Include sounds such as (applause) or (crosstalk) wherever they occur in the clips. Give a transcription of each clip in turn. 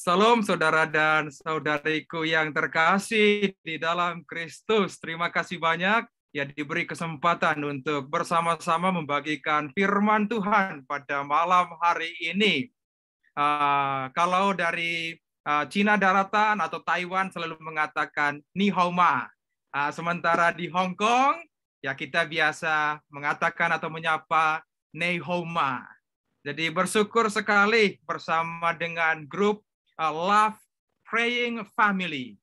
Salam saudara dan saudariku yang terkasih di dalam Kristus. Terima kasih banyak yang diberi kesempatan untuk bersama-sama membagikan firman Tuhan pada malam hari ini. Uh, kalau dari uh, Cina daratan atau Taiwan selalu mengatakan ni hao ma. Uh, sementara di Hong Kong ya kita biasa mengatakan atau menyapa nei hao ma. Jadi bersyukur sekali bersama dengan grup a love praying family.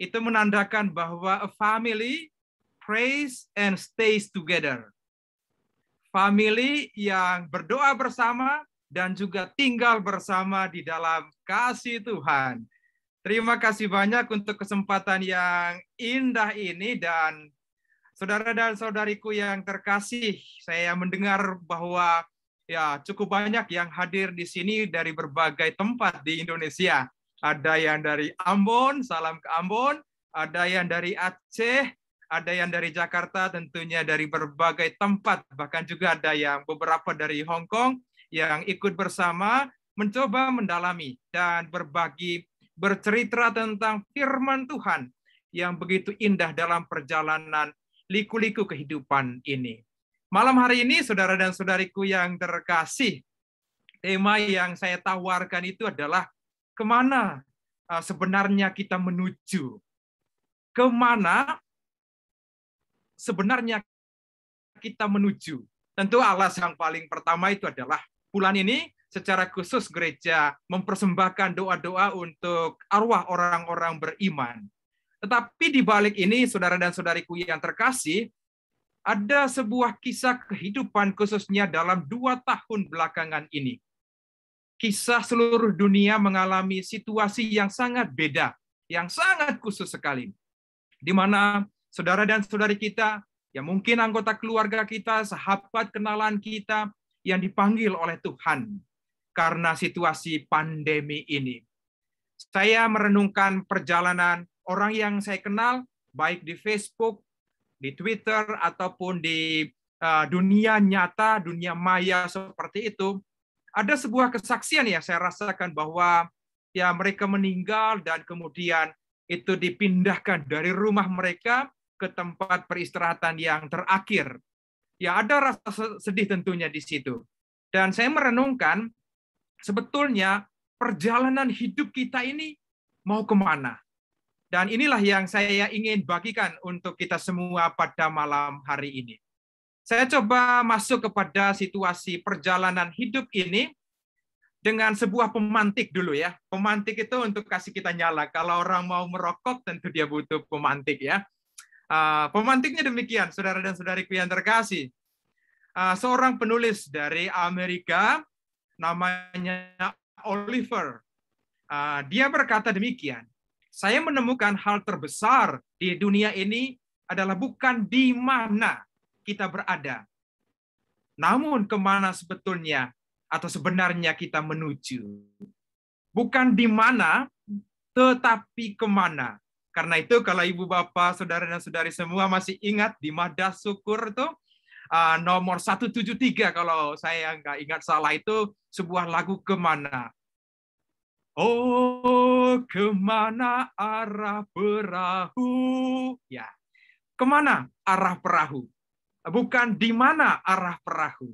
Itu menandakan bahwa a family prays and stays together. Family yang berdoa bersama dan juga tinggal bersama di dalam kasih Tuhan. Terima kasih banyak untuk kesempatan yang indah ini dan saudara dan saudariku yang terkasih, saya mendengar bahwa ya cukup banyak yang hadir di sini dari berbagai tempat di Indonesia. Ada yang dari Ambon, salam ke Ambon, ada yang dari Aceh, ada yang dari Jakarta, tentunya dari berbagai tempat, bahkan juga ada yang beberapa dari Hong Kong yang ikut bersama mencoba mendalami dan berbagi bercerita tentang firman Tuhan yang begitu indah dalam perjalanan liku-liku kehidupan ini. Malam hari ini, saudara dan saudariku yang terkasih, tema yang saya tawarkan itu adalah kemana uh, sebenarnya kita menuju, kemana sebenarnya kita menuju. Tentu alas yang paling pertama itu adalah bulan ini secara khusus gereja mempersembahkan doa-doa untuk arwah orang-orang beriman. Tetapi di balik ini, saudara dan saudariku yang terkasih, ada sebuah kisah kehidupan khususnya dalam dua tahun belakangan ini. Kisah seluruh dunia mengalami situasi yang sangat beda, yang sangat khusus sekali. Di mana saudara dan saudari kita, yang mungkin anggota keluarga kita, sahabat kenalan kita, yang dipanggil oleh Tuhan karena situasi pandemi ini. Saya merenungkan perjalanan orang yang saya kenal, baik di Facebook, di Twitter ataupun di uh, dunia nyata, dunia maya seperti itu, ada sebuah kesaksian ya saya rasakan bahwa ya mereka meninggal dan kemudian itu dipindahkan dari rumah mereka ke tempat peristirahatan yang terakhir. Ya ada rasa sedih tentunya di situ. Dan saya merenungkan sebetulnya perjalanan hidup kita ini mau kemana? Dan inilah yang saya ingin bagikan untuk kita semua pada malam hari ini. Saya coba masuk kepada situasi perjalanan hidup ini dengan sebuah pemantik dulu ya. Pemantik itu untuk kasih kita nyala. Kalau orang mau merokok tentu dia butuh pemantik ya. Uh, pemantiknya demikian, saudara dan saudari yang terkasih. Uh, seorang penulis dari Amerika namanya Oliver. Uh, dia berkata demikian, saya menemukan hal terbesar di dunia ini adalah bukan di mana kita berada, namun kemana sebetulnya atau sebenarnya kita menuju. Bukan di mana, tetapi kemana. Karena itu kalau ibu bapak, saudara dan saudari semua masih ingat di Madah Syukur itu ah, satu nomor 173 kalau saya nggak ingat salah itu sebuah lagu kemana. Oh, kemana arah perahu? Ya, kemana arah perahu? Bukan di mana arah perahu.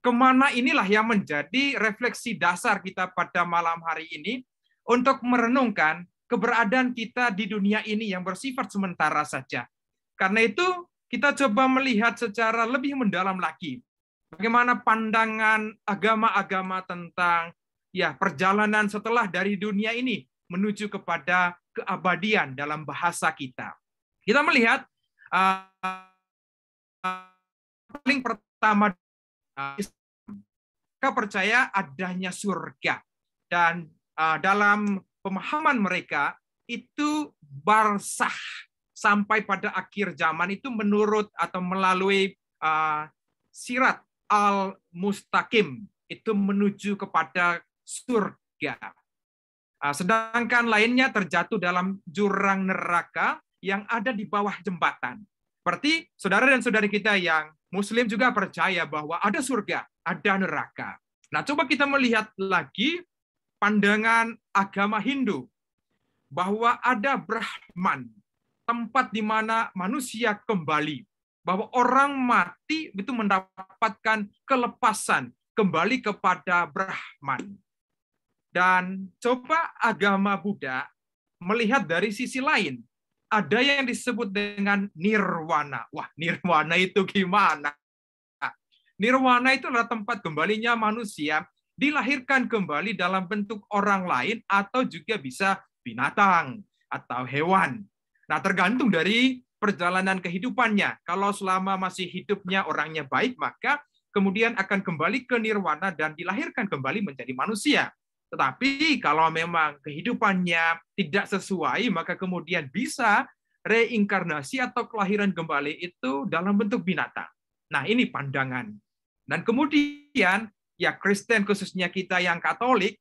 Kemana inilah yang menjadi refleksi dasar kita pada malam hari ini untuk merenungkan keberadaan kita di dunia ini yang bersifat sementara saja. Karena itu, kita coba melihat secara lebih mendalam lagi bagaimana pandangan agama-agama tentang ya perjalanan setelah dari dunia ini menuju kepada keabadian dalam bahasa kita. Kita melihat uh, paling pertama mereka percaya adanya surga dan uh, dalam pemahaman mereka itu barsah sampai pada akhir zaman itu menurut atau melalui uh, sirat al mustaqim itu menuju kepada surga. Ah, sedangkan lainnya terjatuh dalam jurang neraka yang ada di bawah jembatan. Berarti saudara dan saudari kita yang muslim juga percaya bahwa ada surga, ada neraka. Nah, coba kita melihat lagi pandangan agama Hindu bahwa ada Brahman, tempat di mana manusia kembali, bahwa orang mati itu mendapatkan kelepasan kembali kepada Brahman. Dan coba agama Buddha melihat dari sisi lain. Ada yang disebut dengan nirwana. Wah, nirwana itu gimana? Nirwana itu adalah tempat kembalinya manusia dilahirkan kembali dalam bentuk orang lain atau juga bisa binatang atau hewan. Nah, tergantung dari perjalanan kehidupannya. Kalau selama masih hidupnya orangnya baik, maka kemudian akan kembali ke nirwana dan dilahirkan kembali menjadi manusia. Tetapi kalau memang kehidupannya tidak sesuai, maka kemudian bisa reinkarnasi atau kelahiran kembali itu dalam bentuk binatang. Nah, ini pandangan. Dan kemudian, ya Kristen khususnya kita yang Katolik,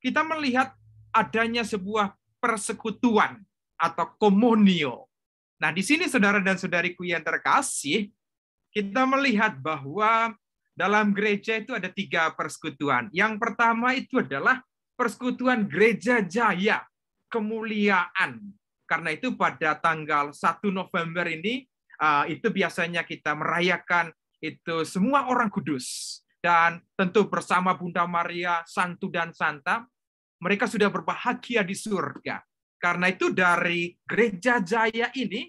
kita melihat adanya sebuah persekutuan atau komunio. Nah, di sini saudara dan saudariku yang terkasih, kita melihat bahwa dalam gereja itu ada tiga persekutuan. Yang pertama itu adalah persekutuan gereja jaya, kemuliaan. Karena itu pada tanggal 1 November ini, uh, itu biasanya kita merayakan itu semua orang kudus. Dan tentu bersama Bunda Maria, Santu dan Santa, mereka sudah berbahagia di surga. Karena itu dari gereja jaya ini,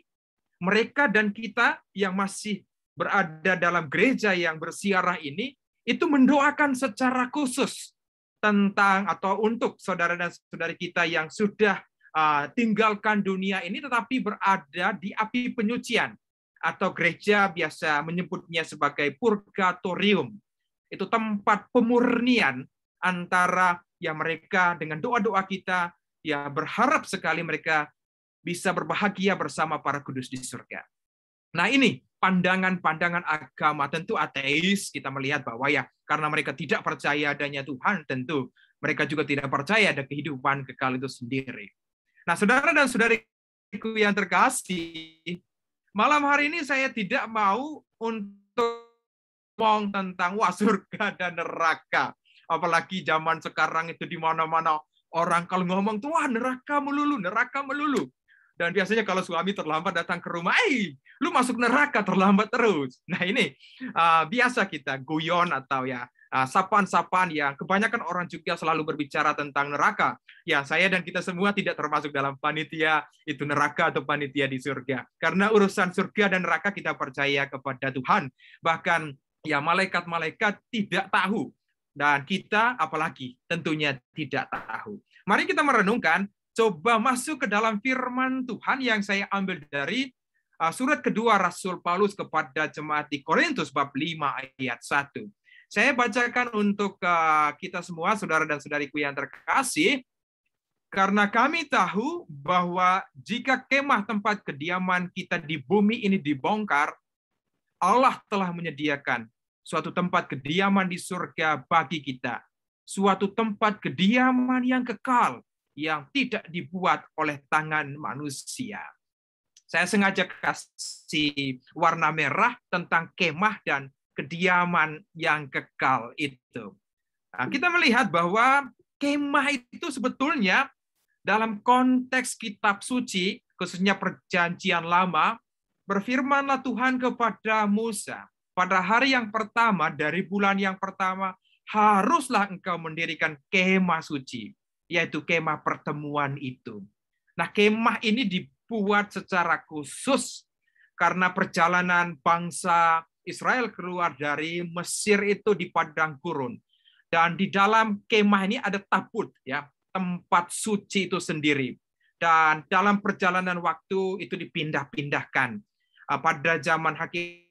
mereka dan kita yang masih berada dalam gereja yang bersiarah ini, itu mendoakan secara khusus tentang atau untuk saudara dan saudari kita yang sudah ah, tinggalkan dunia ini tetapi berada di api penyucian atau gereja biasa menyebutnya sebagai purgatorium. Itu tempat pemurnian antara ya mereka dengan doa-doa kita ya berharap sekali mereka bisa berbahagia bersama para kudus di surga. Nah, ini pandangan-pandangan agama tentu ateis kita melihat bahwa ya karena mereka tidak percaya adanya Tuhan tentu mereka juga tidak percaya ada kehidupan kekal itu sendiri. Nah, saudara dan saudariku yang terkasih, malam hari ini saya tidak mau untuk ngomong tentang wah surga dan neraka. Apalagi zaman sekarang itu di mana-mana orang kalau ngomong tuh wah neraka melulu, neraka melulu. Dan biasanya kalau suami terlambat datang ke rumah, eh, lu masuk neraka terlambat terus. Nah ini uh, biasa kita guyon atau ya ah, sapan-sapan uh, yang kebanyakan orang juga selalu berbicara tentang neraka. Ya, saya dan kita semua tidak termasuk dalam panitia itu neraka atau panitia di surga. Karena urusan surga dan neraka kita percaya kepada Tuhan. Bahkan ya malaikat-malaikat tidak tahu dan kita apalagi tentunya tidak tahu. Mari kita merenungkan Coba masuk ke dalam firman Tuhan yang saya ambil dari uh, surat kedua Rasul Paulus kepada jemaat di Korintus bab 5 ayat 1. Saya bacakan untuk uh, kita semua saudara dan saudariku yang terkasih karena kami tahu bahwa jika kemah tempat kediaman kita di bumi ini dibongkar, Allah telah menyediakan suatu tempat kediaman di surga bagi kita, suatu tempat kediaman yang kekal yang tidak dibuat oleh tangan manusia. Saya sengaja kasih warna merah tentang kemah dan kediaman yang kekal itu. Nah, kita melihat bahwa kemah itu sebetulnya dalam konteks kitab suci, khususnya perjanjian lama, berfirmanlah Tuhan kepada Musa, pada hari yang pertama dari bulan yang pertama, haruslah engkau mendirikan kemah suci yaitu kemah pertemuan itu. Nah, kemah ini dibuat secara khusus karena perjalanan bangsa Israel keluar dari Mesir itu di padang gurun. Dan di dalam kemah ini ada tabut ya, tempat suci itu sendiri. Dan dalam perjalanan waktu itu dipindah-pindahkan. Ah, pada zaman hakim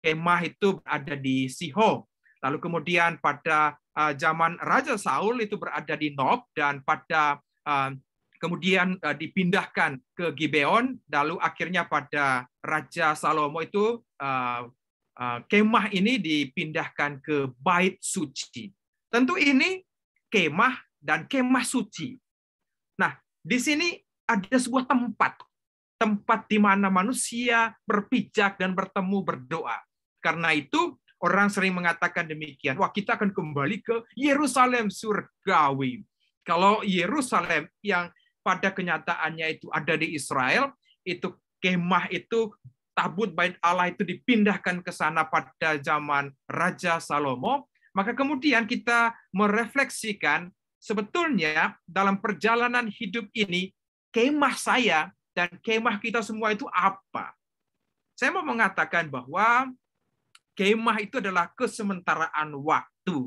kemah itu ada di Siho Lalu kemudian pada eh, zaman Raja Saul itu berada di Nob dan pada eh, kemudian eh, dipindahkan ke Gibeon. Lalu akhirnya pada Raja Salomo itu kemah ini dipindahkan ke Bait Suci. Tentu ini kemah dan kemah suci. Nah, di sini ada sebuah tempat, tempat di mana manusia berpijak dan bertemu berdoa. Karena itu Orang sering mengatakan demikian, wah kita akan kembali ke Yerusalem surgawi. Kalau Yerusalem yang pada kenyataannya itu ada di Israel, itu kemah itu tabut bait Allah itu dipindahkan ke sana pada zaman Raja Salomo, maka kemudian kita merefleksikan sebetulnya dalam perjalanan hidup ini kemah saya dan kemah kita semua itu apa? Saya mau mengatakan bahwa kemah itu adalah kesementaraan waktu.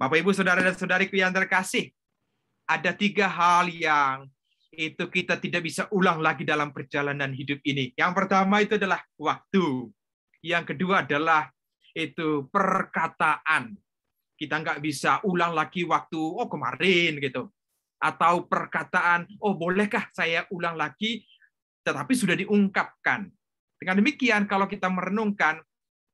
Bapak Ibu Saudara dan saudari yang terkasih, ada tiga hal yang itu kita tidak bisa ulang lagi dalam perjalanan hidup ini. Yang pertama itu adalah waktu. Yang kedua adalah itu perkataan. Kita nggak bisa ulang lagi waktu, oh kemarin gitu. Atau perkataan, oh bolehkah saya ulang lagi, tetapi sudah diungkapkan. Dengan demikian, kalau kita merenungkan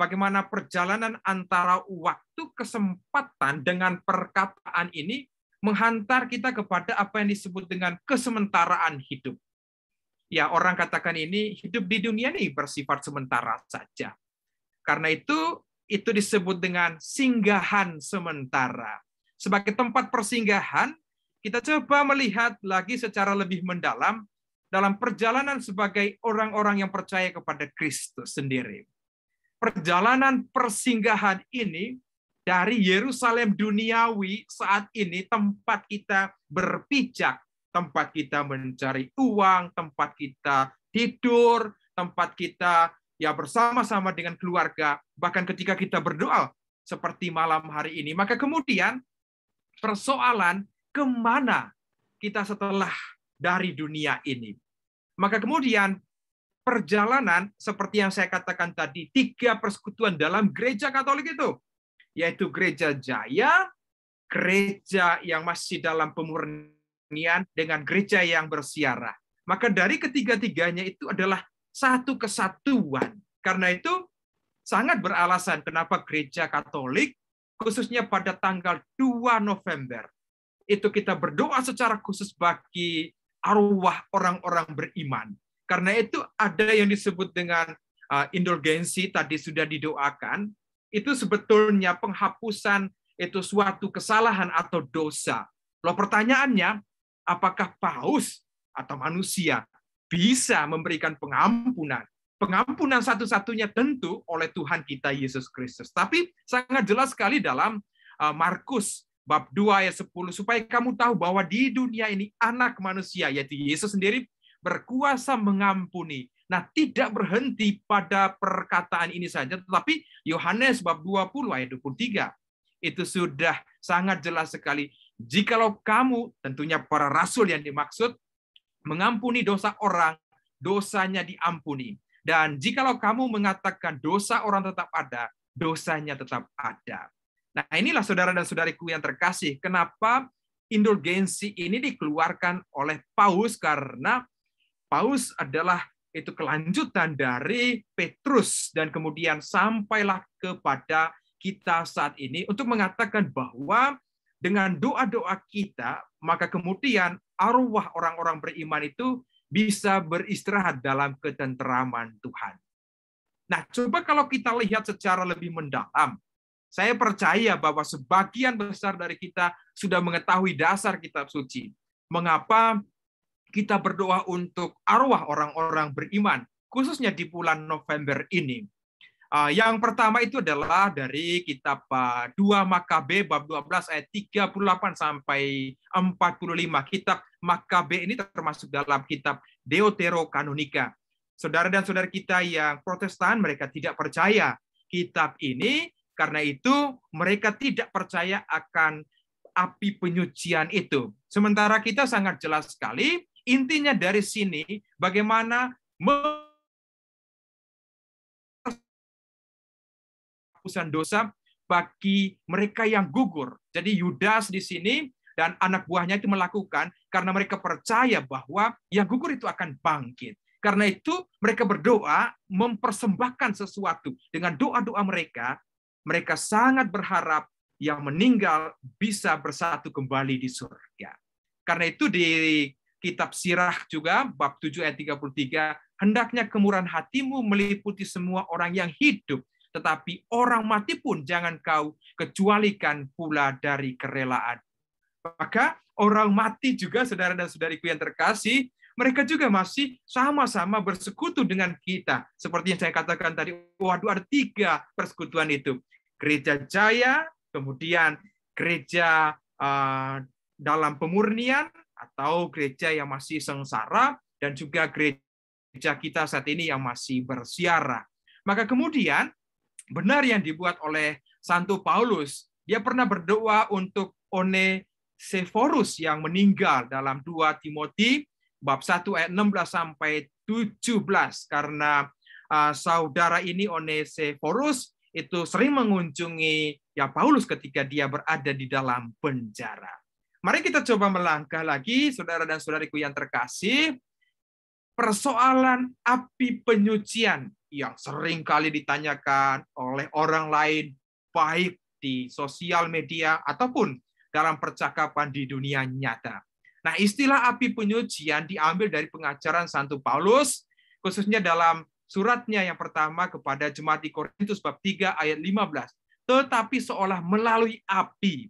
bagaimana perjalanan antara waktu kesempatan dengan perkataan ini menghantar kita kepada apa yang disebut dengan kesementaraan hidup. Ya, orang katakan ini hidup di dunia ini bersifat sementara saja. Karena itu itu disebut dengan singgahan sementara. Sebagai tempat persinggahan, kita coba melihat lagi secara lebih mendalam dalam perjalanan sebagai orang-orang yang percaya kepada Kristus sendiri perjalanan persinggahan ini dari Yerusalem duniawi saat ini tempat kita berpijak, tempat kita mencari uang, tempat kita tidur, tempat kita ya bersama-sama dengan keluarga, bahkan ketika kita berdoa seperti malam hari ini. Maka kemudian persoalan kemana kita setelah dari dunia ini. Maka kemudian perjalanan seperti yang saya katakan tadi, tiga persekutuan dalam gereja Katolik itu, yaitu gereja jaya, gereja yang masih dalam pemurnian dengan gereja yang bersiarah. Maka dari ketiga-tiganya itu adalah satu kesatuan. Karena itu sangat beralasan kenapa gereja Katolik khususnya pada tanggal 2 November itu kita berdoa secara khusus bagi arwah orang-orang beriman karena itu ada yang disebut dengan uh, indulgensi tadi sudah didoakan, itu sebetulnya penghapusan itu suatu kesalahan atau dosa. Loh pertanyaannya, apakah paus atau manusia bisa memberikan pengampunan? Pengampunan satu-satunya tentu oleh Tuhan kita Yesus Kristus. Tapi sangat jelas sekali dalam uh, Markus bab 2 ayat 10 supaya kamu tahu bahwa di dunia ini anak manusia yaitu Yesus sendiri berkuasa mengampuni. Nah, tidak berhenti pada perkataan ini saja, tetapi Yohanes bab 20 ayat 23 itu sudah sangat jelas sekali. Jikalau kamu, tentunya para rasul yang dimaksud, mengampuni dosa orang, dosanya diampuni. Dan jikalau kamu mengatakan dosa orang tetap ada, dosanya tetap ada. Nah, inilah saudara dan saudariku yang terkasih. Kenapa indulgensi ini dikeluarkan oleh Paus karena Paus adalah itu kelanjutan dari Petrus dan kemudian sampailah kepada kita saat ini untuk mengatakan bahwa dengan doa-doa kita maka kemudian arwah orang-orang beriman itu bisa beristirahat dalam ketenteraman Tuhan. Nah, coba kalau kita lihat secara lebih mendalam, saya percaya bahwa sebagian besar dari kita sudah mengetahui dasar kitab suci. Mengapa kita berdoa untuk arwah orang-orang beriman, khususnya di bulan November ini. Ah, yang pertama itu adalah dari kitab 2 ah, Makabe bab 12 ayat 38 sampai 45. Kitab Makabe ini termasuk dalam kitab Deuterokanonika. Saudara dan saudara kita yang protestan, mereka tidak percaya kitab ini, karena itu mereka tidak percaya akan api penyucian itu. Sementara kita sangat jelas sekali Intinya dari sini bagaimana penghapusan dosa bagi mereka yang gugur. Jadi Yudas di sini dan anak buahnya itu melakukan karena mereka percaya bahwa yang gugur itu akan bangkit. Karena itu mereka berdoa mempersembahkan sesuatu. Dengan doa-doa mereka, mereka sangat berharap yang meninggal bisa bersatu kembali di surga. Karena itu di kitab Sirah juga bab 7 ayat 33 hendaknya kemurahan hatimu meliputi semua orang yang hidup tetapi orang mati pun jangan kau kecualikan pula dari kerelaan. Maka orang mati juga saudara dan saudariku yang terkasih, mereka juga masih sama-sama bersekutu dengan kita. Seperti yang saya katakan tadi, waduh ada tiga persekutuan itu. Gereja Jaya, kemudian gereja uh, dalam pemurnian, atau gereja yang masih sengsara dan juga gereja kita saat ini yang masih bersiara. Maka kemudian benar yang dibuat oleh Santo Paulus, dia pernah berdoa untuk Onesiphorus yang meninggal dalam 2 Timoti bab 1 ayat 16 sampai 17 karena uh, saudara ini Onesiphorus itu sering mengunjungi ya Paulus ketika dia berada di dalam penjara. Mari kita coba melangkah lagi, saudara dan saudariku yang terkasih. Persoalan api penyucian yang sering kali ditanyakan oleh orang lain, baik di sosial media ataupun dalam percakapan di dunia nyata. Nah, istilah api penyucian diambil dari pengajaran Santo Paulus, khususnya dalam suratnya yang pertama kepada jemaat di Korintus bab 3 ayat 15. Tetapi seolah melalui api,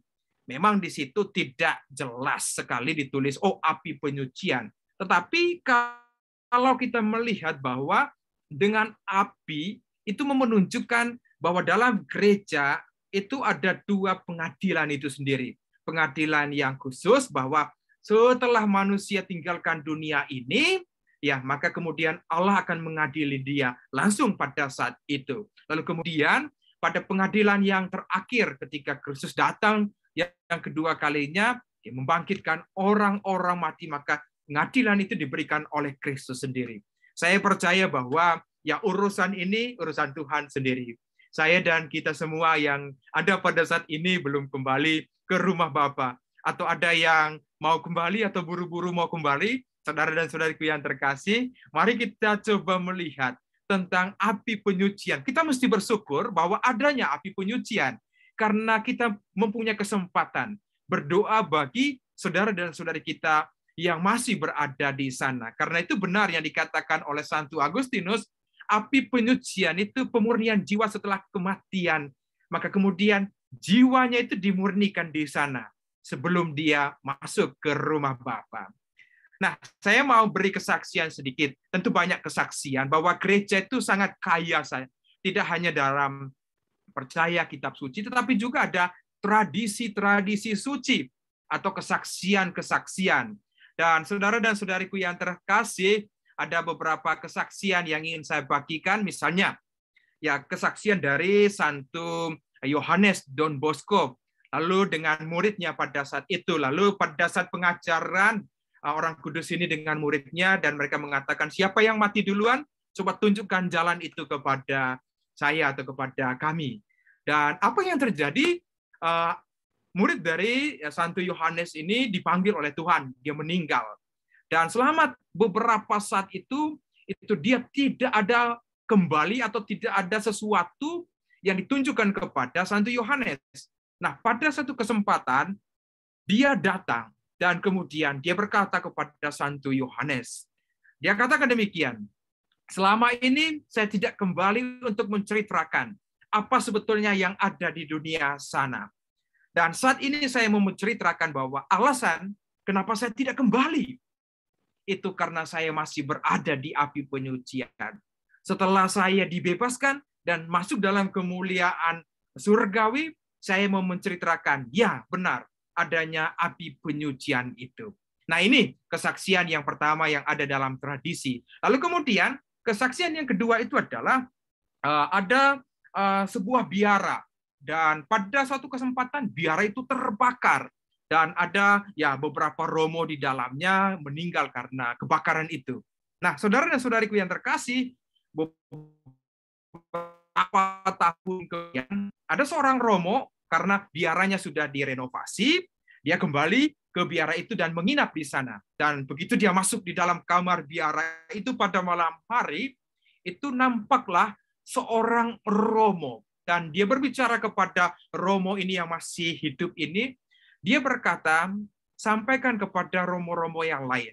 Memang di situ tidak jelas sekali ditulis, oh api penyucian. Tetapi kalau kita melihat bahwa dengan api itu menunjukkan bahwa dalam gereja itu ada dua pengadilan itu sendiri. Pengadilan yang khusus bahwa setelah manusia tinggalkan dunia ini, ya maka kemudian Allah akan mengadili dia langsung pada saat itu. Lalu kemudian pada pengadilan yang terakhir ketika Kristus datang yang kedua kalinya dia ya, membangkitkan orang-orang mati maka pengadilan itu diberikan oleh Kristus sendiri. Saya percaya bahwa ya urusan ini urusan Tuhan sendiri. Saya dan kita semua yang ada pada saat ini belum kembali ke rumah Bapa atau ada yang mau kembali atau buru-buru mau kembali, saudara dan saudariku yang terkasih, mari kita coba melihat tentang api penyucian. Kita mesti bersyukur bahwa adanya api penyucian karena kita mempunyai kesempatan berdoa bagi saudara dan saudari kita yang masih berada di sana. Karena itu benar yang dikatakan oleh Santo Agustinus, api penyucian itu pemurnian jiwa setelah kematian. Maka kemudian jiwanya itu dimurnikan di sana sebelum dia masuk ke rumah Bapa. Nah, saya mau beri kesaksian sedikit. Tentu banyak kesaksian bahwa gereja itu sangat kaya. Saya tidak hanya dalam percaya kitab suci, tetapi juga ada tradisi-tradisi suci atau kesaksian-kesaksian. Dan saudara dan saudariku yang terkasih, ada beberapa kesaksian yang ingin saya bagikan, misalnya ya kesaksian dari Santo Yohanes Don Bosco, lalu dengan muridnya pada saat itu, lalu pada saat pengajaran uh, orang kudus ini dengan muridnya dan mereka mengatakan siapa yang mati duluan, coba tunjukkan jalan itu kepada saya atau kepada kami. Dan apa yang terjadi? Eh, murid dari eh, Santo Yohanes ini dipanggil oleh Tuhan, dia meninggal. Dan selamat beberapa saat itu, itu dia tidak ada kembali atau tidak ada sesuatu yang ditunjukkan kepada Santo Yohanes. Nah, pada satu kesempatan, dia datang dan kemudian dia berkata kepada Santo Yohanes. Dia katakan demikian, Selama ini saya tidak kembali untuk menceritakan apa sebetulnya yang ada di dunia sana. Dan saat ini saya mau menceritakan bahwa alasan kenapa saya tidak kembali itu karena saya masih berada di api penyucian. Setelah saya dibebaskan dan masuk dalam kemuliaan surgawi, saya mau menceritakan, ya benar, adanya api penyucian itu. Nah ini kesaksian yang pertama yang ada dalam tradisi. Lalu kemudian Kesaksian yang kedua itu adalah eh, ada eh, sebuah biara dan pada suatu kesempatan biara itu terbakar dan ada ya beberapa romo di dalamnya meninggal karena kebakaran itu. Nah, saudara dan saudariku yang terkasih, beberapa tahun kemudian ada seorang romo karena biaranya sudah direnovasi, dia kembali ke biara itu dan menginap di sana. Dan begitu dia masuk di dalam kamar biara itu pada malam hari, itu nampaklah seorang Romo. Dan dia berbicara kepada Romo ini yang masih hidup ini, dia berkata, sampaikan kepada Romo-Romo yang lain,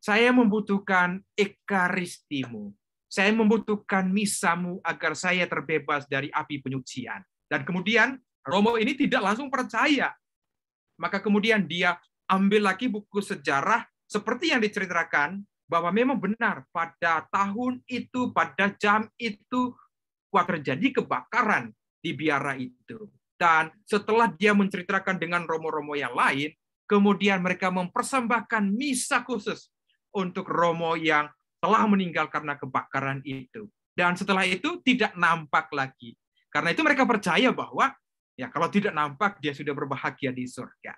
saya membutuhkan ekaristimu. Saya membutuhkan misamu agar saya terbebas dari api penyucian. Dan kemudian Romo ini tidak langsung percaya maka kemudian dia ambil lagi buku sejarah seperti yang diceritakan bahwa memang benar pada tahun itu, pada jam itu kuat terjadi kebakaran di biara itu. Dan setelah dia menceritakan dengan romo-romo yang lain, kemudian mereka mempersembahkan misa khusus untuk romo yang telah meninggal karena kebakaran itu. Dan setelah itu tidak nampak lagi. Karena itu mereka percaya bahwa Ya, kalau tidak nampak dia sudah berbahagia di surga.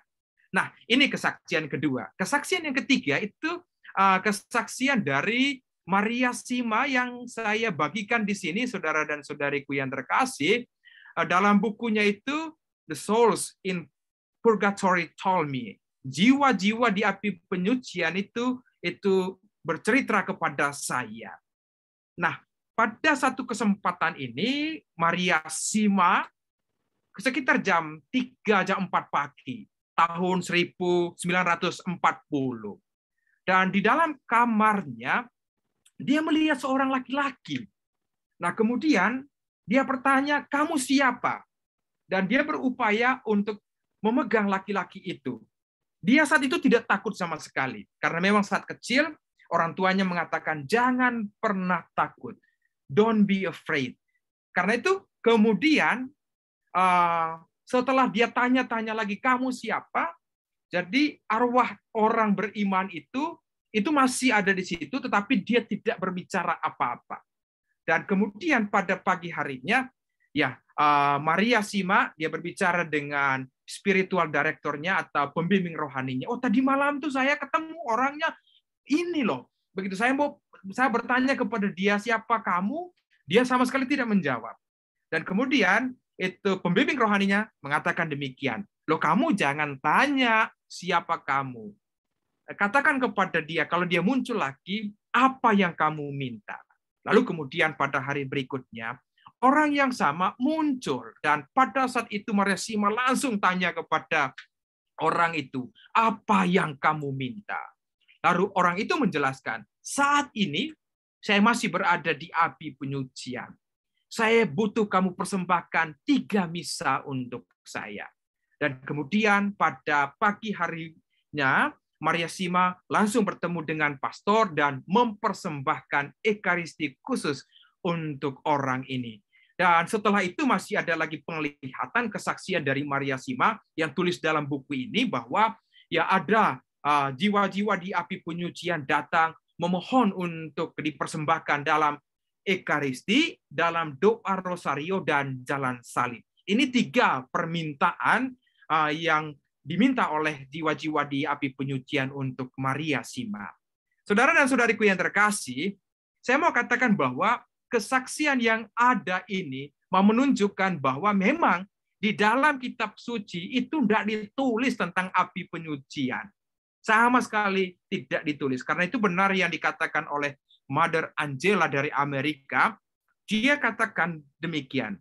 Nah, ini kesaksian kedua. Kesaksian yang ketiga itu uh, kesaksian dari Maria Sima yang saya bagikan di sini saudara dan saudariku yang terkasih uh, dalam bukunya itu The Souls in Purgatory Told Me. Jiwa-jiwa di api penyucian itu itu bercerita kepada saya. Nah, pada satu kesempatan ini Maria Sima sekitar jam 3 jam 4 pagi tahun 1940. Dan di dalam kamarnya dia melihat seorang laki-laki. Nah, kemudian dia bertanya, "Kamu siapa?" Dan dia berupaya untuk memegang laki-laki itu. Dia saat itu tidak takut sama sekali karena memang saat kecil orang tuanya mengatakan, "Jangan pernah takut. Don't be afraid." Karena itu kemudian Ah, setelah dia tanya-tanya lagi kamu siapa, jadi arwah orang beriman itu itu masih ada di situ, tetapi dia tidak berbicara apa-apa. Dan kemudian pada pagi harinya, ya ah, Maria Sima dia berbicara dengan spiritual direktornya atau pembimbing rohaninya. Oh tadi malam tuh saya ketemu orangnya ini loh. Begitu saya mau saya bertanya kepada dia siapa kamu, dia sama sekali tidak menjawab. Dan kemudian itu pembimbing rohaninya mengatakan demikian. Loh kamu jangan tanya siapa kamu. Katakan kepada dia kalau dia muncul lagi apa yang kamu minta. Lalu kemudian pada hari berikutnya orang yang sama muncul dan pada saat itu Maria Sima langsung tanya kepada orang itu, "Apa yang kamu minta?" Lalu orang itu menjelaskan, "Saat ini saya masih berada di api penyucian. Saya butuh kamu persembahkan tiga misa untuk saya. Dan kemudian pada pagi harinya, Maria Sima langsung bertemu dengan pastor dan mempersembahkan ekaristi khusus untuk orang ini. Dan setelah itu masih ada lagi penglihatan kesaksian dari Maria Sima yang tulis dalam buku ini bahwa ya ada ah, jiwa-jiwa di api penyucian datang memohon untuk dipersembahkan dalam Ekaristi, dalam doa rosario dan jalan salib. Ini tiga permintaan uh, yang diminta oleh jiwa-jiwa di api penyucian untuk Maria Sima. Saudara dan saudariku yang terkasih, saya mau katakan bahwa kesaksian yang ada ini mau menunjukkan bahwa memang di dalam kitab suci itu tidak ditulis tentang api penyucian. Sama sekali tidak ditulis. Karena itu benar yang dikatakan oleh Mother Angela dari Amerika, dia katakan demikian.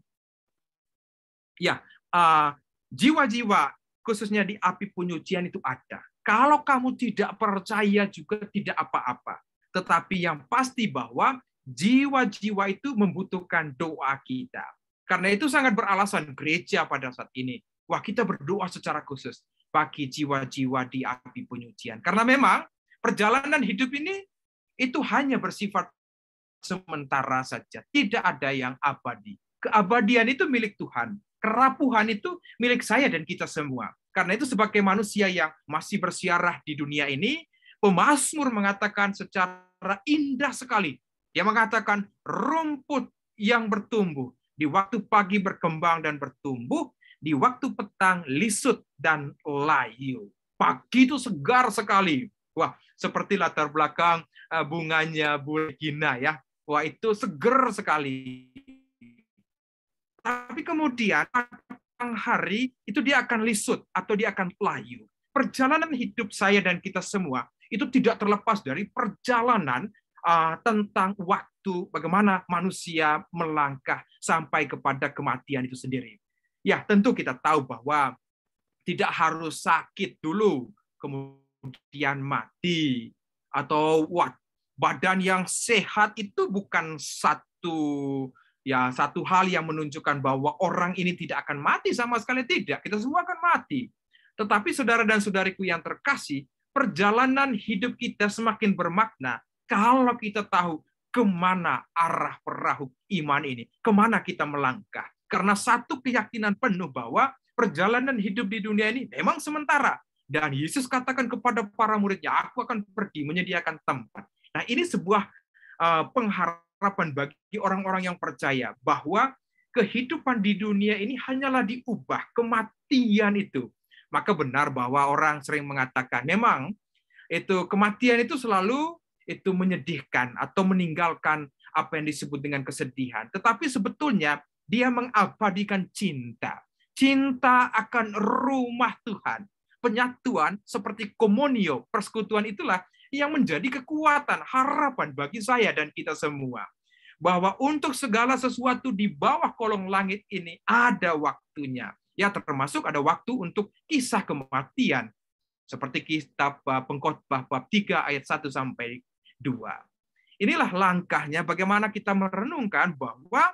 Ya, jiwa eh, jiwa-jiwa khususnya di api penyucian itu ada. Kalau kamu tidak percaya juga tidak apa-apa. Tetapi yang pasti bahwa jiwa-jiwa itu membutuhkan doa kita. Karena itu sangat beralasan gereja pada saat ini. Wah, kita berdoa secara khusus bagi jiwa-jiwa di api penyucian. Karena memang perjalanan hidup ini itu hanya bersifat sementara saja. Tidak ada yang abadi. Keabadian itu milik Tuhan. Kerapuhan itu milik saya dan kita semua. Karena itu sebagai manusia yang masih bersiarah di dunia ini, pemazmur mengatakan secara indah sekali. Dia mengatakan rumput yang bertumbuh di waktu pagi berkembang dan bertumbuh, di waktu petang lisut dan layu. Pagi itu segar sekali. Wah, seperti latar belakang eh, bunganya bulgina ya. Wah itu seger sekali. Tapi kemudian petang hari itu dia akan lisut atau dia akan layu Perjalanan hidup saya dan kita semua itu tidak terlepas dari perjalanan uh, tentang waktu bagaimana manusia melangkah sampai kepada kematian itu sendiri. Ya, tentu kita tahu bahwa tidak harus sakit dulu kemudian kemudian mati atau what badan yang sehat itu bukan satu ya satu hal yang menunjukkan bahwa orang ini tidak akan mati sama sekali tidak kita semua akan mati tetapi saudara dan saudariku yang terkasih perjalanan hidup kita semakin bermakna kalau kita tahu kemana arah perahu iman ini kemana kita melangkah karena satu keyakinan penuh bahwa perjalanan hidup di dunia ini memang sementara dan Yesus katakan kepada para muridnya, aku akan pergi menyediakan tempat. Nah ini sebuah eh, pengharapan bagi orang-orang yang percaya bahwa kehidupan di dunia ini hanyalah diubah kematian itu. Maka benar bahwa orang sering mengatakan memang itu kematian itu selalu itu menyedihkan atau meninggalkan apa yang disebut dengan kesedihan. Tetapi sebetulnya dia mengabadikan cinta. Cinta akan rumah Tuhan penyatuan seperti komunio, persekutuan itulah yang menjadi kekuatan, harapan bagi saya dan kita semua. Bahwa untuk segala sesuatu di bawah kolong langit ini ada waktunya. Ya termasuk ada waktu untuk kisah kematian. Seperti kitab eh, pengkhotbah bab 3 ayat 1 sampai 2. Inilah langkahnya bagaimana kita merenungkan bahwa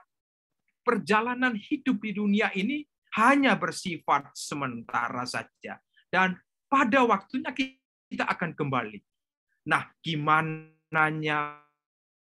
perjalanan hidup di dunia ini hanya bersifat sementara saja dan pada waktunya kita akan kembali. Nah, gimana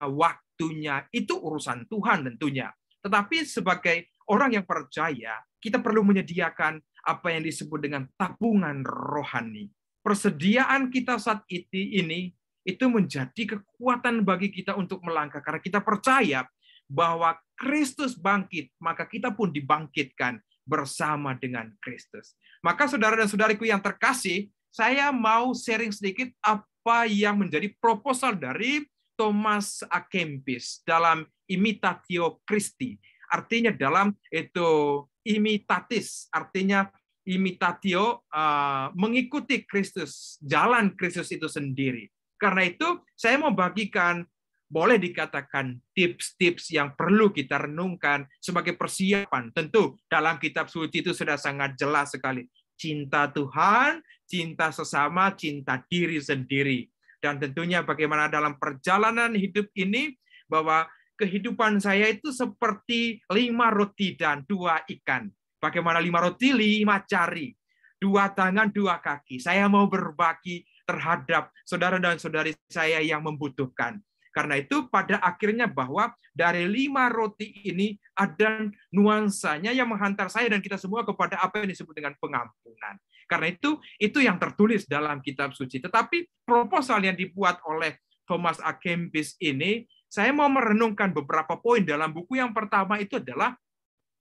waktunya itu urusan Tuhan tentunya. Tetapi sebagai orang yang percaya, kita perlu menyediakan apa yang disebut dengan tabungan rohani. Persediaan kita saat itu ini itu menjadi kekuatan bagi kita untuk melangkah karena kita percaya bahwa Kristus bangkit, maka kita pun dibangkitkan bersama dengan Kristus. Maka saudara dan saudariku yang terkasih, saya mau sharing sedikit apa yang menjadi proposal dari Thomas Akempis dalam Imitatio Christi. Artinya dalam itu imitatis, artinya imitatio uh, mengikuti Kristus, jalan Kristus itu sendiri. Karena itu saya mau bagikan boleh dikatakan tips-tips yang perlu kita renungkan sebagai persiapan. Tentu dalam kitab suci itu sudah sangat jelas sekali. Cinta Tuhan, cinta sesama, cinta diri sendiri. Dan tentunya bagaimana dalam perjalanan hidup ini bahwa kehidupan saya itu seperti lima roti dan dua ikan. Bagaimana lima roti, lima cari Dua tangan, dua kaki. Saya mau berbagi terhadap saudara dan saudari saya yang membutuhkan. Karena itu pada akhirnya bahwa dari lima roti ini ada nuansanya yang menghantar saya dan kita semua kepada apa yang disebut dengan pengampunan. Karena itu itu yang tertulis dalam kitab suci. Tetapi proposal yang dibuat oleh Thomas A. Kempis ini saya mau merenungkan beberapa poin dalam buku yang pertama itu adalah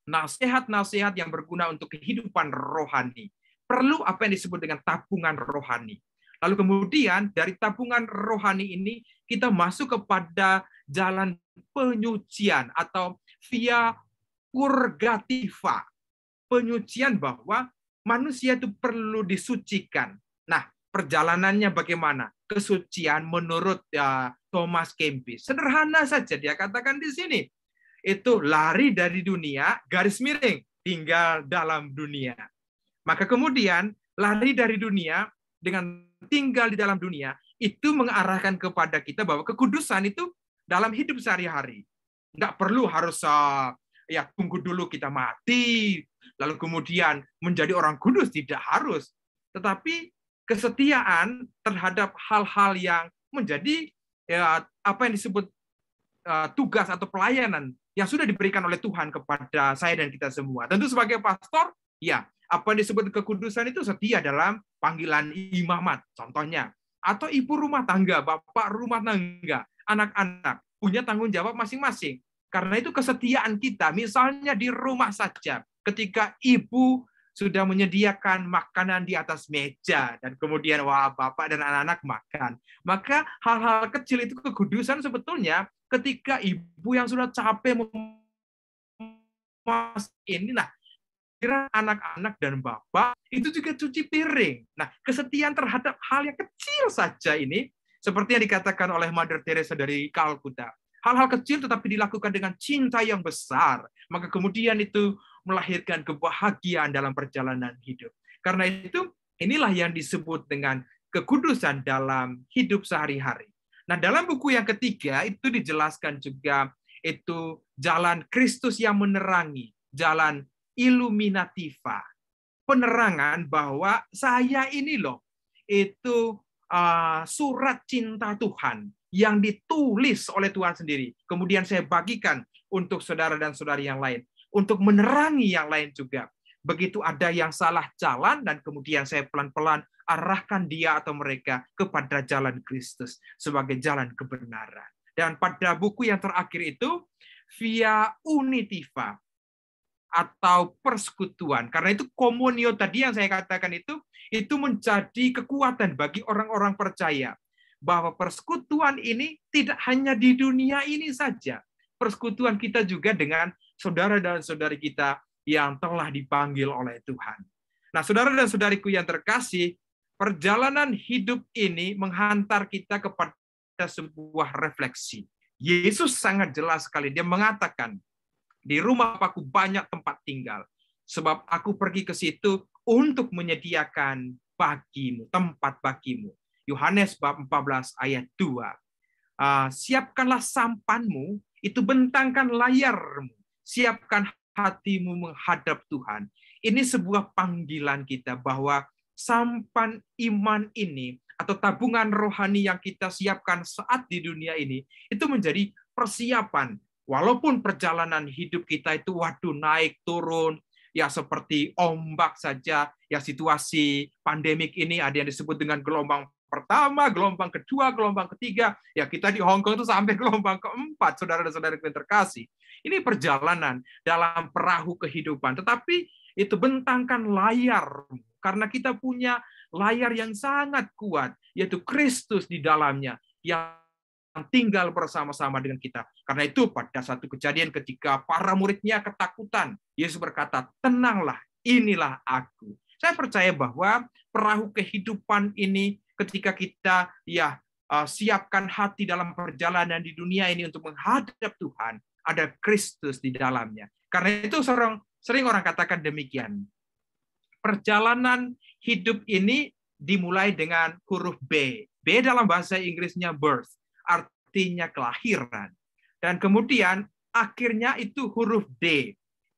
nasihat-nasihat yang berguna untuk kehidupan rohani. Perlu apa yang disebut dengan tabungan rohani. Lalu kemudian dari tabungan rohani ini kita masuk kepada jalan penyucian atau via purgativa. Penyucian bahwa manusia itu perlu disucikan. Nah, perjalanannya bagaimana? Kesucian menurut ya, Thomas Kempis. Sederhana saja dia katakan di sini. Itu lari dari dunia, garis miring, tinggal dalam dunia. Maka kemudian lari dari dunia dengan tinggal di dalam dunia itu mengarahkan kepada kita bahwa kekudusan itu dalam hidup sehari-hari. Nggak perlu harus eh, ya tunggu dulu kita mati, lalu kemudian menjadi orang kudus tidak harus. Tetapi kesetiaan terhadap hal-hal yang menjadi ya, apa yang disebut uh, tugas atau pelayanan yang sudah diberikan oleh Tuhan kepada saya dan kita semua. Tentu sebagai pastor, ya apa yang disebut kekudusan itu setia dalam panggilan imamat, contohnya. Atau ibu rumah tangga, bapak rumah tangga, anak-anak punya tanggung jawab masing-masing. Karena itu kesetiaan kita, misalnya di rumah saja, ketika ibu sudah menyediakan makanan di atas meja dan kemudian wah bapak dan anak-anak makan. Maka hal-hal kecil itu kekudusan sebetulnya ketika ibu yang sudah capek memasak ini nah kira anak-anak dan bapak itu juga cuci piring. Nah, kesetiaan terhadap hal yang kecil saja ini, seperti yang dikatakan oleh Mother Teresa dari Kalkuta, hal-hal kecil tetapi dilakukan dengan cinta yang besar, maka kemudian itu melahirkan kebahagiaan dalam perjalanan hidup. Karena itu, inilah yang disebut dengan kekudusan dalam hidup sehari-hari. Nah, dalam buku yang ketiga itu dijelaskan juga itu jalan Kristus yang menerangi, jalan illuminativa, penerangan bahwa saya ini loh itu uh, surat cinta Tuhan yang ditulis oleh Tuhan sendiri. Kemudian saya bagikan untuk saudara dan saudari yang lain, untuk menerangi yang lain juga. Begitu ada yang salah jalan dan kemudian saya pelan-pelan arahkan dia atau mereka kepada jalan Kristus sebagai jalan kebenaran. Dan pada buku yang terakhir itu, Via Unitiva, atau persekutuan. Karena itu komunio tadi yang saya katakan itu itu menjadi kekuatan bagi orang-orang percaya bahwa persekutuan ini tidak hanya di dunia ini saja. Persekutuan kita juga dengan saudara dan saudari kita yang telah dipanggil oleh Tuhan. Nah, saudara dan saudariku yang terkasih, perjalanan hidup ini menghantar kita kepada sebuah refleksi. Yesus sangat jelas sekali dia mengatakan di rumah aku banyak tempat tinggal. Sebab aku pergi ke situ untuk menyediakan bagimu, tempat bagimu. Yohanes bab 14 ayat 2. Ah, siapkanlah sampanmu, itu bentangkan layarmu. Siapkan hatimu menghadap Tuhan. Ini sebuah panggilan kita bahwa sampan iman ini atau tabungan rohani yang kita siapkan saat di dunia ini itu menjadi persiapan Walaupun perjalanan hidup kita itu waduh naik turun, ya seperti ombak saja, ya situasi pandemik ini ada yang disebut dengan gelombang pertama, gelombang kedua, gelombang ketiga, ya kita di Hong Kong itu sampai (laughs) gelombang keempat, saudara dan saudara yang terkasih. Ini perjalanan dalam perahu kehidupan, tetapi itu bentangkan layar karena kita punya layar yang sangat kuat yaitu Kristus di dalamnya yang tinggal bersama-sama dengan kita. Karena itu pada satu kejadian ketika para muridnya ketakutan, Yesus berkata, tenanglah, inilah aku. Saya percaya bahwa perahu kehidupan ini ketika kita ya eh, siapkan hati dalam perjalanan di dunia ini untuk menghadap Tuhan, ada Kristus di dalamnya. Karena itu sering, sering orang katakan demikian. Perjalanan hidup ini dimulai dengan huruf B. B dalam bahasa Inggrisnya birth artinya kelahiran. Dan kemudian akhirnya itu huruf D.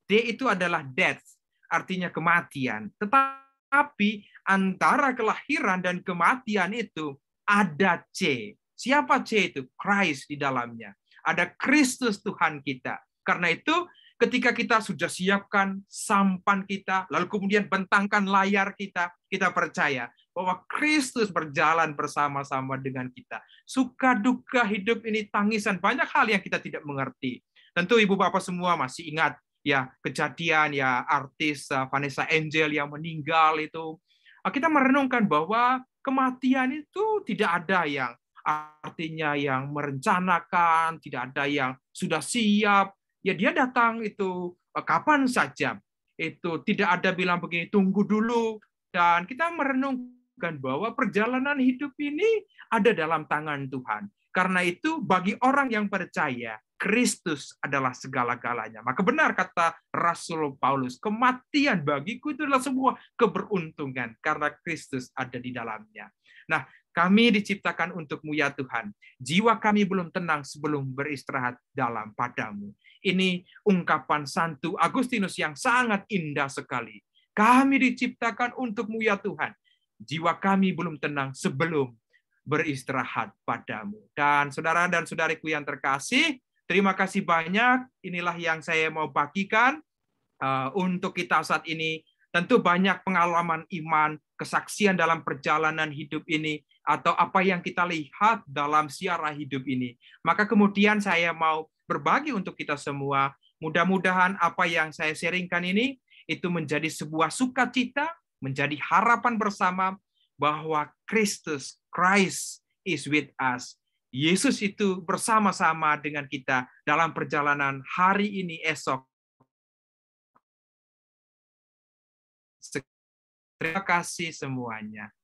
D itu adalah death, artinya kematian. Tetapi antara kelahiran dan kematian itu ada C. Siapa C itu? Christ di dalamnya. Ada Kristus Tuhan kita. Karena itu ketika kita sudah siapkan sampan kita, lalu kemudian bentangkan layar kita, kita percaya bahwa Kristus berjalan bersama-sama dengan kita. Suka duka hidup ini tangisan banyak hal yang kita tidak mengerti. Tentu ibu bapak semua masih ingat ya kejadian ya artis uh, Vanessa Angel yang meninggal itu. Uh, kita merenungkan bahwa kematian itu tidak ada yang artinya yang merencanakan, tidak ada yang sudah siap. Ya dia datang itu uh, kapan saja. Itu tidak ada bilang begini tunggu dulu dan kita merenungkan bahwa perjalanan hidup ini ada dalam tangan Tuhan. Karena itu bagi orang yang percaya, Kristus adalah segala-galanya. Maka benar kata Rasul Paulus, kematian bagiku itu adalah sebuah keberuntungan karena Kristus ada di dalamnya. Nah, kami diciptakan untukmu ya Tuhan. Jiwa kami belum tenang sebelum beristirahat dalam padamu. Ini ungkapan Santo Agustinus yang sangat indah sekali. Kami diciptakan untukmu ya Tuhan. Jiwa kami belum tenang sebelum beristirahat padamu. Dan saudara dan saudariku yang terkasih, terima kasih banyak. Inilah yang saya mau bagikan uh, untuk kita saat ini. Tentu banyak pengalaman iman, kesaksian dalam perjalanan hidup ini, atau apa yang kita lihat dalam siara hidup ini. Maka kemudian saya mau berbagi untuk kita semua. Mudah-mudahan apa yang saya sharingkan ini itu menjadi sebuah sukacita, menjadi harapan bersama bahwa Kristus, Christ is with us. Yesus itu bersama-sama dengan kita dalam perjalanan hari ini esok. Terima kasih semuanya.